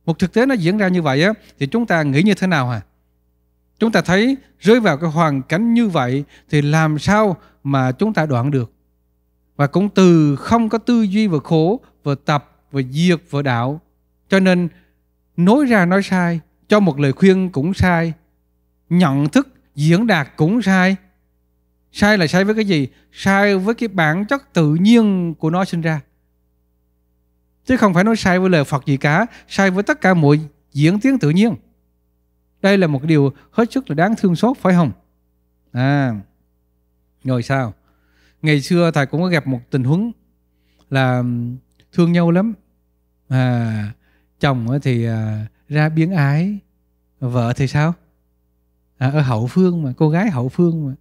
[SPEAKER 1] một thực tế nó diễn ra như vậy á thì chúng ta nghĩ như thế nào hả à? chúng ta thấy rơi vào cái hoàn cảnh như vậy thì làm sao mà chúng ta đoạn được. Và cũng từ không có tư duy vừa khổ, vừa tập, vừa diệt, vừa đạo. Cho nên nói ra nói sai, cho một lời khuyên cũng sai, nhận thức diễn đạt cũng sai. Sai là sai với cái gì? Sai với cái bản chất tự nhiên của nó sinh ra. Chứ không phải nói sai với lời Phật gì cả, sai với tất cả mọi diễn tiến tự nhiên. Đây là một điều hết sức là đáng thương xót phải không? À rồi sao ngày xưa thầy cũng có gặp một tình huống là thương nhau lắm à, chồng thì à, ra biến ái vợ thì sao à, ở hậu phương mà cô gái hậu phương mà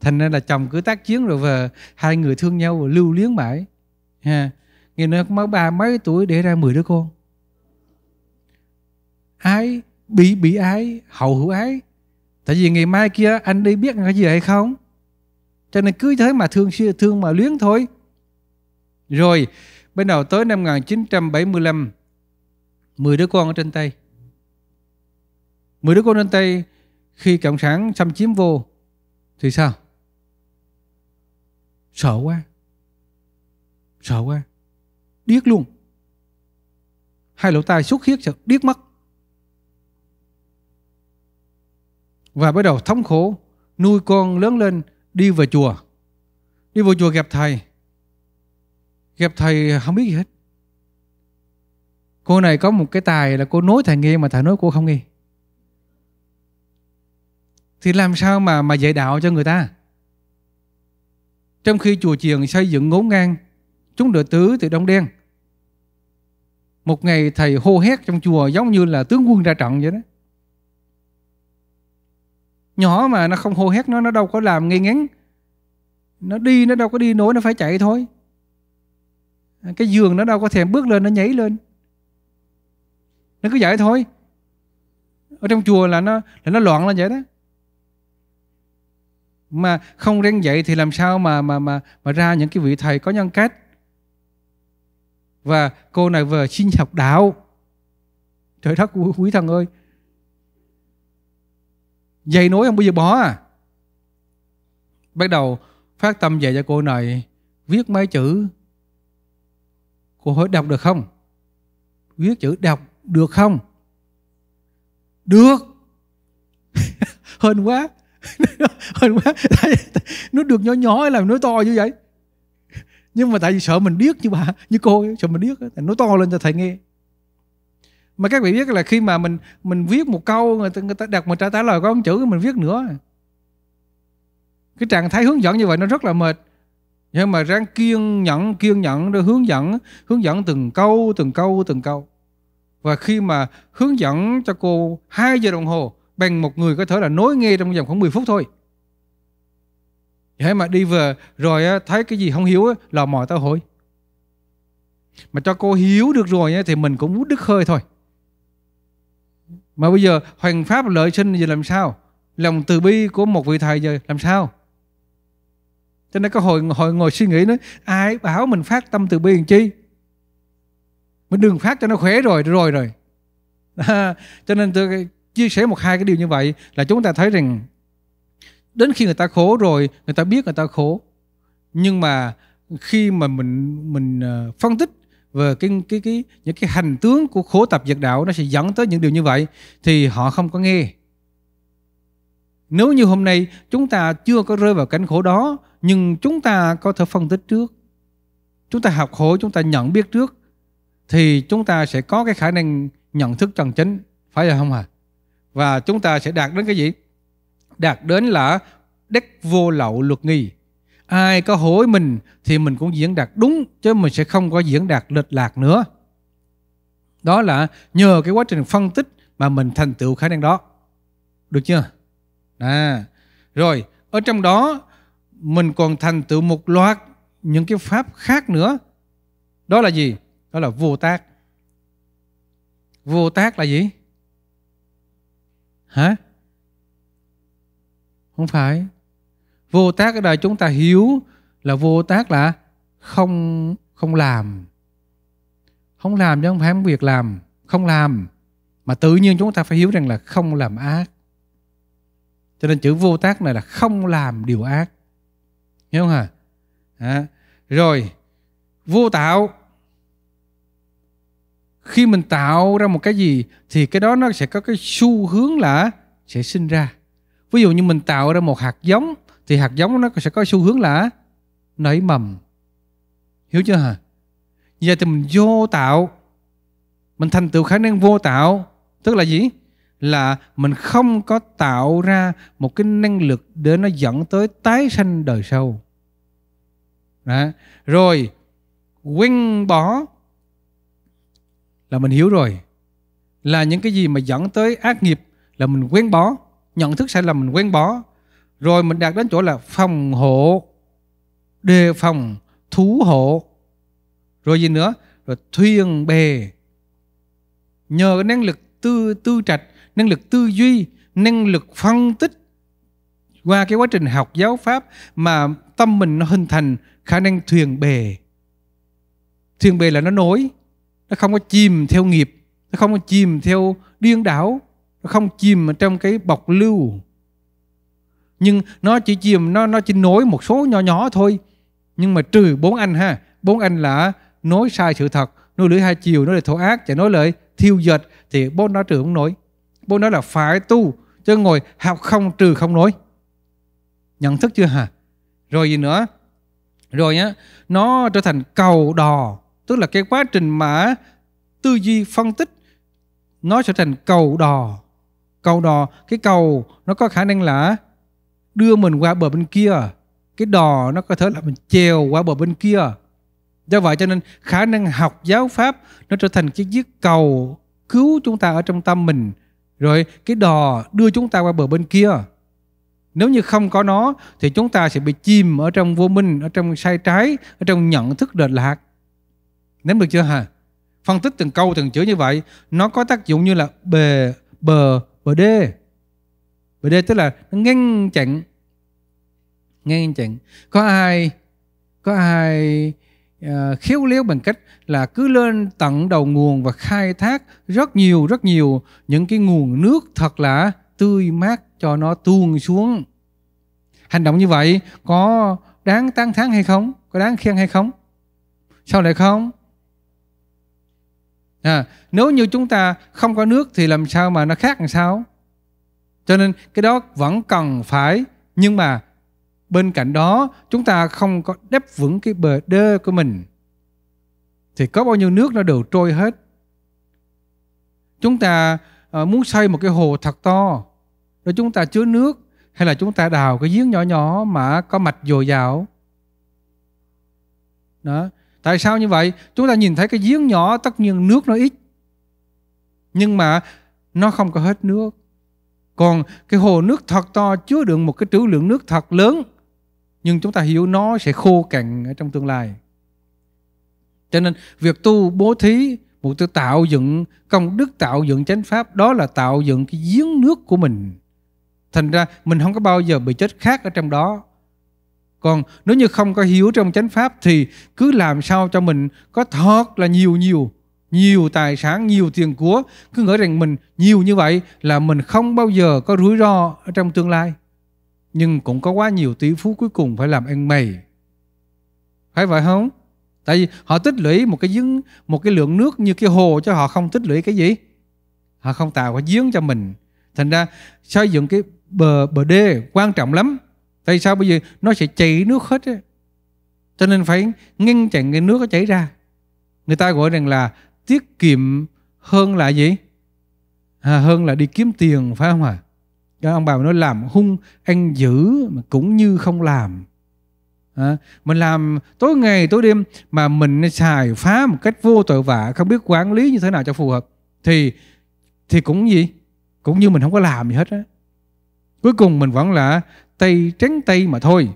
[SPEAKER 1] thành ra là chồng cứ tác chiến rồi về hai người thương nhau và lưu luyến mãi ha nghe nói mới ba mấy tuổi để ra mười đứa con ái bị bị ái hậu hữu ái tại vì ngày mai kia anh đi biết là cái gì hay không cho nên cứ thế mà thương thương mà luyến thôi rồi bắt đầu tới năm 1975 10 đứa con ở trên tay, 10 đứa con trên tay khi Cộng sản xâm chiếm vô thì sao? Sợ quá Sợ quá Điếc luôn Hai lỗ tai xuất huyết sợ điếc mất Và bắt đầu thống khổ Nuôi con lớn lên đi về chùa đi vào chùa gặp thầy gặp thầy không biết gì hết cô này có một cái tài là cô nói thầy nghe mà thầy nói cô không nghe thì làm sao mà mà dạy đạo cho người ta trong khi chùa chiền xây dựng ngốn ngang chúng đệ tứ thì đông đen một ngày thầy hô hét trong chùa giống như là tướng quân ra trận vậy đó nhỏ mà nó không hô hét nó nó đâu có làm nghi ngắn nó đi nó đâu có đi nối nó phải chạy thôi cái giường nó đâu có thèm bước lên nó nhảy lên nó cứ vậy thôi ở trong chùa là nó là nó loạn lên vậy đó mà không rèn dạy thì làm sao mà mà mà mà ra những cái vị thầy có nhân cách và cô này vừa xin học đạo trời đất quý thần ơi dây nối không bao giờ bỏ à bắt đầu phát tâm về cho cô này viết mấy chữ cô hỏi đọc được không viết chữ đọc được không được hên quá hên quá nó được nhỏ nhỏ là nó to như vậy nhưng mà tại vì sợ mình điếc như bà như cô sợ mình điếc nó to lên cho thầy nghe mà các vị biết là khi mà mình mình viết một câu người ta, người ta đặt mình trả trả lời có con chữ mình viết nữa cái trạng thái hướng dẫn như vậy nó rất là mệt nhưng mà ráng kiên nhẫn kiên nhẫn rồi hướng dẫn hướng dẫn từng câu từng câu từng câu và khi mà hướng dẫn cho cô hai giờ đồng hồ bằng một người có thể là nối nghe trong vòng khoảng 10 phút thôi thế mà đi về rồi thấy cái gì không hiểu là mò tao hỏi mà cho cô hiểu được rồi thì mình cũng hút đứt hơi thôi mà bây giờ hoành pháp lợi sinh giờ làm sao lòng từ bi của một vị thầy giờ làm sao cho nên có hồi hồi ngồi suy nghĩ nói ai bảo mình phát tâm từ bi làm chi mình đừng phát cho nó khỏe rồi rồi rồi cho nên tôi chia sẻ một hai cái điều như vậy là chúng ta thấy rằng đến khi người ta khổ rồi người ta biết người ta khổ nhưng mà khi mà mình mình ờ, phân tích về cái cái cái những cái hành tướng của khổ tập diệt đạo nó sẽ dẫn tới những điều như vậy thì họ không có nghe nếu như hôm nay chúng ta chưa có rơi vào cảnh khổ đó nhưng chúng ta có thể phân tích trước chúng ta học khổ chúng ta nhận biết trước thì chúng ta sẽ có cái khả năng nhận thức chân chính phải không hả à? và chúng ta sẽ đạt đến cái gì đạt đến là đắc vô lậu luật nghi ai có hối mình thì mình cũng diễn đạt đúng chứ mình sẽ không có diễn đạt lệch lạc nữa đó là nhờ cái quá trình phân tích mà mình thành tựu khả năng đó được chưa à rồi ở trong đó mình còn thành tựu một loạt những cái pháp khác nữa đó là gì đó là vô tác vô tác là gì hả không phải vô tác ở đời chúng ta hiếu là vô tác là không không làm không làm chứ không phải việc làm không làm mà tự nhiên chúng ta phải hiếu rằng là không làm ác cho nên chữ vô tác này là không làm điều ác hiểu không hả à, rồi vô tạo khi mình tạo ra một cái gì thì cái đó nó sẽ có cái xu hướng là sẽ sinh ra ví dụ như mình tạo ra một hạt giống thì hạt giống nó sẽ có xu hướng là nảy mầm hiểu chưa hả giờ vậy thì mình vô tạo mình thành tựu khả năng vô tạo tức là gì là mình không có tạo ra một cái năng lực để nó dẫn tới tái sanh đời sau đó. rồi quên bỏ là mình hiểu rồi là những cái gì mà dẫn tới ác nghiệp là mình quên bỏ nhận thức sai lầm mình quên bỏ rồi mình đạt đến chỗ là phòng hộ, đề phòng, thú hộ. Rồi gì nữa? Rồi thuyền bề. Nhờ cái năng lực tư tư trạch, năng lực tư duy, năng lực phân tích qua cái quá trình học giáo pháp mà tâm mình nó hình thành khả năng thuyền bề. Thuyền bề là nó nối, nó không có chìm theo nghiệp, nó không có chìm theo điên đảo, nó không chìm trong cái bọc lưu nhưng nó chỉ chìm nó nó chỉ nối một số nhỏ nhỏ thôi nhưng mà trừ bốn anh ha bốn anh là nói sai sự thật nói lưỡi hai chiều nói lời thổ ác chạy nói lời thiêu dệt thì bốn nó trừ không nổi bốn nói là phải tu chứ ngồi học không trừ không nổi nhận thức chưa hả rồi gì nữa rồi nhá nó trở thành cầu đò tức là cái quá trình mà tư duy phân tích nó trở thành cầu đò cầu đò cái cầu nó có khả năng là đưa mình qua bờ bên kia cái đò nó có thể là mình chèo qua bờ bên kia do vậy cho nên khả năng học giáo pháp nó trở thành cái chiếc cầu cứu chúng ta ở trong tâm mình rồi cái đò đưa chúng ta qua bờ bên kia nếu như không có nó thì chúng ta sẽ bị chìm ở trong vô minh ở trong sai trái ở trong nhận thức đền lạc nắm được chưa hả phân tích từng câu từng chữ như vậy nó có tác dụng như là bề bờ bờ đê Bờ đây tức là nó ngăn chặn ngăn chặn có ai có ai uh, khéo léo bằng cách là cứ lên tận đầu nguồn và khai thác rất nhiều rất nhiều những cái nguồn nước thật là tươi mát cho nó tuôn xuống hành động như vậy có đáng tán thán hay không có đáng khen hay không sao lại không à, nếu như chúng ta không có nước thì làm sao mà nó khác làm sao cho nên cái đó vẫn cần phải nhưng mà bên cạnh đó chúng ta không có đắp vững cái bờ đê của mình thì có bao nhiêu nước nó đều trôi hết. Chúng ta ờ, muốn xây một cái hồ thật to để chúng ta chứa nước hay là chúng ta đào cái giếng nhỏ nhỏ mà có mạch dồi dào. Đó. Tại sao như vậy? Chúng ta nhìn thấy cái giếng nhỏ tất nhiên nước nó ít nhưng mà nó không có hết nước còn cái hồ nước thật to chứa đựng một cái trữ lượng nước thật lớn nhưng chúng ta hiểu nó sẽ khô cạn ở trong tương lai. Cho nên việc tu bố thí, mục tiêu tạo dựng công đức tạo dựng chánh pháp đó là tạo dựng cái giếng nước của mình. Thành ra mình không có bao giờ bị chết khác ở trong đó. Còn nếu như không có hiểu trong chánh pháp thì cứ làm sao cho mình có thật là nhiều nhiều nhiều tài sản, nhiều tiền của, cứ ngỡ rằng mình nhiều như vậy là mình không bao giờ có rủi ro ở trong tương lai. Nhưng cũng có quá nhiều tỷ phú cuối cùng phải làm ăn mày. Phải vậy không? Tại vì họ tích lũy một cái giếng, một cái lượng nước như cái hồ cho họ không tích lũy cái gì? Họ không tạo cái giếng cho mình. Thành ra xây dựng cái bờ bờ đê quan trọng lắm. Tại sao bây giờ nó sẽ chảy nước hết ấy. Cho nên phải ngăn chặn cái nước nó chảy ra. Người ta gọi rằng là tiết kiệm hơn là gì à, hơn là đi kiếm tiền phải không ạ à? Các ông bà nói làm hung anh dữ cũng như không làm à, mình làm tối ngày tối đêm mà mình xài phá một cách vô tội vạ không biết quản lý như thế nào cho phù hợp thì thì cũng gì cũng như mình không có làm gì hết á cuối cùng mình vẫn là tay trắng tay mà thôi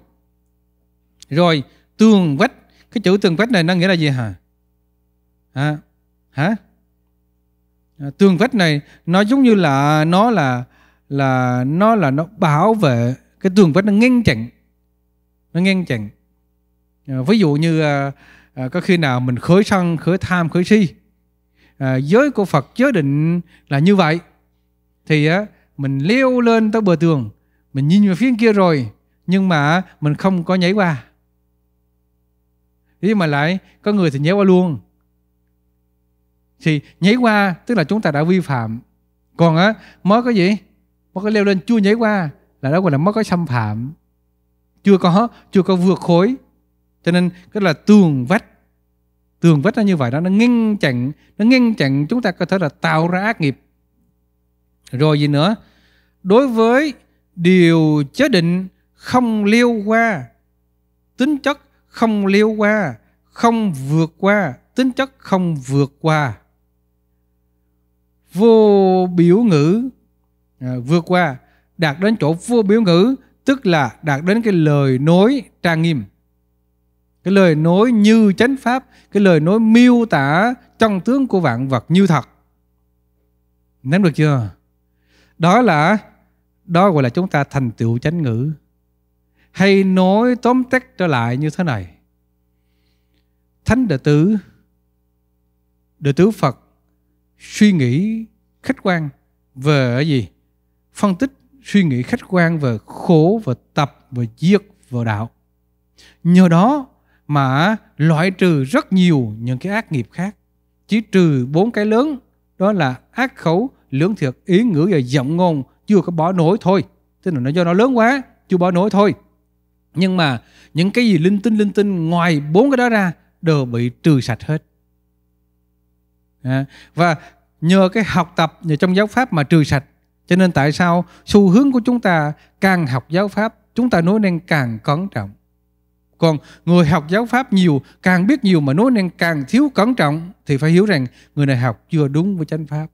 [SPEAKER 1] rồi tường vách cái chữ tường vách này nó nghĩa là gì hả à, hả à, tường vách này nó giống như là nó là là nó là nó bảo vệ cái tường vách nó ngăn chặn nó ngăn chặn à, ví dụ như à, à, có khi nào mình khởi sân khởi tham khởi si à, giới của phật giới định là như vậy thì á mình leo lên tới bờ tường mình nhìn về phía kia rồi nhưng mà mình không có nhảy qua thế mà lại có người thì nhảy qua luôn thì nhảy qua tức là chúng ta đã vi phạm còn á mới có gì mới có leo lên chưa nhảy qua là đó gọi là mới có xâm phạm chưa có chưa có vượt khối cho nên cái là tường vách tường vách nó như vậy đó nó ngăn chặn nó ngăn chặn chúng ta có thể là tạo ra ác nghiệp rồi gì nữa đối với điều chế định không leo qua tính chất không leo qua không vượt qua tính chất không vượt qua vô biểu ngữ à, vượt qua đạt đến chỗ vô biểu ngữ tức là đạt đến cái lời nối trang nghiêm cái lời nối như chánh pháp cái lời nối miêu tả chân tướng của vạn vật như thật nắm được chưa đó là đó gọi là chúng ta thành tựu chánh ngữ hay nói tóm tắt trở lại như thế này thánh đệ tử đệ tử phật suy nghĩ khách quan về gì phân tích suy nghĩ khách quan về khổ về tập về diệt về đạo nhờ đó mà loại trừ rất nhiều những cái ác nghiệp khác chỉ trừ bốn cái lớn đó là ác khẩu lưỡng thiệt ý ngữ và giọng ngôn chưa có bỏ nổi thôi tức là nó do nó lớn quá chưa bỏ nổi thôi nhưng mà những cái gì linh tinh linh tinh ngoài bốn cái đó ra đều bị trừ sạch hết và nhờ cái học tập trong giáo pháp mà trừ sạch cho nên tại sao xu hướng của chúng ta càng học giáo pháp chúng ta nói nên càng cẩn trọng còn người học giáo pháp nhiều càng biết nhiều mà nói nên càng thiếu cẩn trọng thì phải hiểu rằng người này học chưa đúng với chánh pháp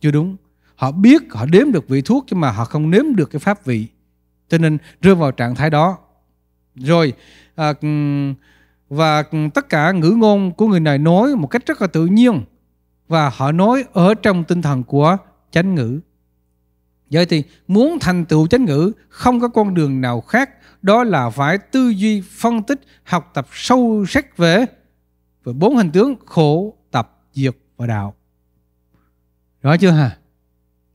[SPEAKER 1] chưa đúng họ biết họ đếm được vị thuốc nhưng mà họ không nếm được cái pháp vị cho nên rơi vào trạng thái đó rồi à, và tất cả ngữ ngôn của người này nói một cách rất là tự nhiên và họ nói ở trong tinh thần của chánh ngữ. Vậy thì muốn thành tựu chánh ngữ không có con đường nào khác đó là phải tư duy phân tích học tập sâu sắc về về bốn hình tướng khổ tập diệt và đạo rõ chưa hả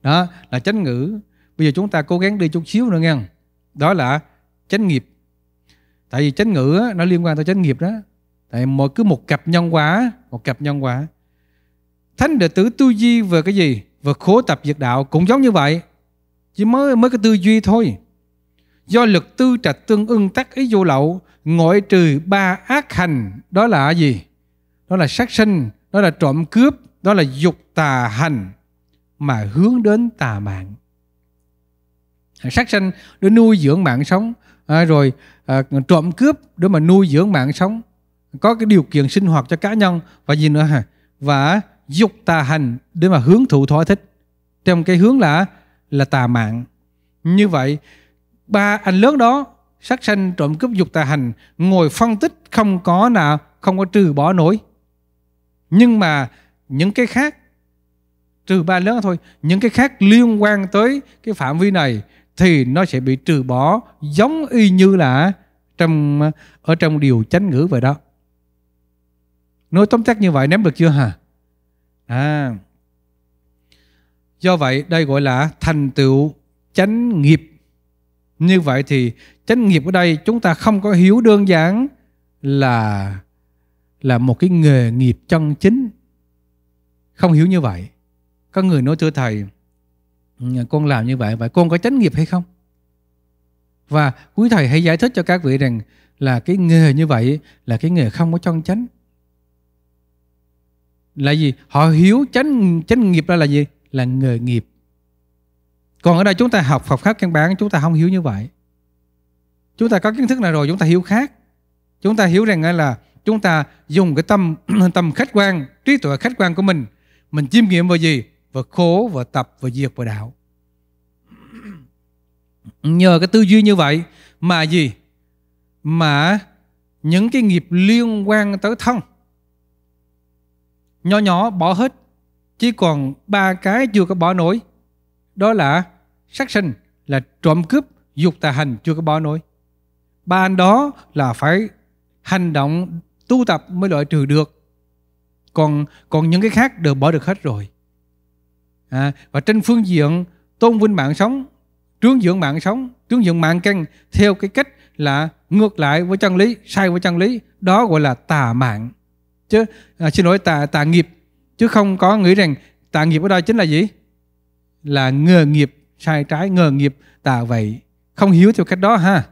[SPEAKER 1] đó là chánh ngữ bây giờ chúng ta cố gắng đi chút xíu nữa nghe đó là chánh nghiệp tại vì chánh ngữ nó liên quan tới chánh nghiệp đó tại mỗi cứ một cặp nhân quả một cặp nhân quả thánh đệ tử tư duy về cái gì về khổ tập diệt đạo cũng giống như vậy chỉ mới mới cái tư duy thôi do lực tư trạch tương ưng tác ý vô lậu ngoại trừ ba ác hành đó là gì đó là sát sinh đó là trộm cướp đó là dục tà hành mà hướng đến tà mạng sát sinh để nuôi dưỡng mạng sống à, rồi à, trộm cướp để mà nuôi dưỡng mạng sống có cái điều kiện sinh hoạt cho cá nhân và gì nữa hả và dục tà hành để mà hướng thụ thỏa thích trong cái hướng là là tà mạng như vậy ba anh lớn đó sát sanh trộm cướp dục tà hành ngồi phân tích không có nào không có trừ bỏ nổi nhưng mà những cái khác trừ ba lớn thôi những cái khác liên quan tới cái phạm vi này thì nó sẽ bị trừ bỏ giống y như là trong ở trong điều chánh ngữ vậy đó nói tóm tắt như vậy ném được chưa hả à do vậy đây gọi là thành tựu chánh nghiệp như vậy thì chánh nghiệp ở đây chúng ta không có hiểu đơn giản là là một cái nghề nghiệp chân chính không hiểu như vậy có người nói thưa thầy con làm như vậy vậy con có tránh nghiệp hay không và quý thầy hãy giải thích cho các vị rằng là cái nghề như vậy là cái nghề không có chân chánh là gì họ hiểu chánh chánh nghiệp ra là gì là nghề nghiệp còn ở đây chúng ta học Phật pháp căn bản chúng ta không hiểu như vậy chúng ta có kiến thức này rồi chúng ta hiểu khác chúng ta hiểu rằng là chúng ta dùng cái tâm tâm khách quan trí tuệ khách quan của mình mình chiêm nghiệm vào gì và khổ và tập và diệt và đạo nhờ cái tư duy như vậy mà gì mà những cái nghiệp liên quan tới thân nhỏ nhỏ bỏ hết chỉ còn ba cái chưa có bỏ nổi đó là sát sinh là trộm cướp dục tà hành chưa có bỏ nổi ba anh đó là phải hành động tu tập mới loại trừ được còn còn những cái khác đều bỏ được hết rồi à, và trên phương diện tôn vinh mạng sống trướng dưỡng mạng sống trướng dưỡng mạng căn theo cái cách là ngược lại với chân lý sai với chân lý đó gọi là tà mạng chứ à, xin lỗi tà tà nghiệp chứ không có nghĩ rằng tà nghiệp ở đây chính là gì là ngờ nghiệp sai trái ngờ nghiệp tà vậy không hiểu theo cách đó ha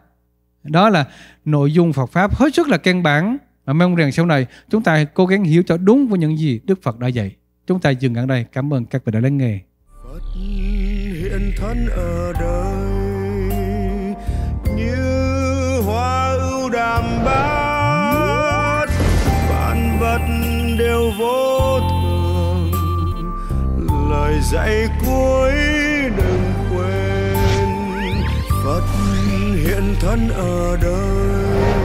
[SPEAKER 1] đó là nội dung Phật pháp hết sức là căn bản mà mong rằng sau này chúng ta cố gắng hiểu cho đúng với những gì Đức Phật đã dạy Chúng ta dừng ở đây. Cảm ơn các vị đã lắng nghe. Phật hiện thân ở đời như hoa ưu đàm bát vạn vật đều vô thường lời dạy cuối đừng quên Phật hiện thân ở đời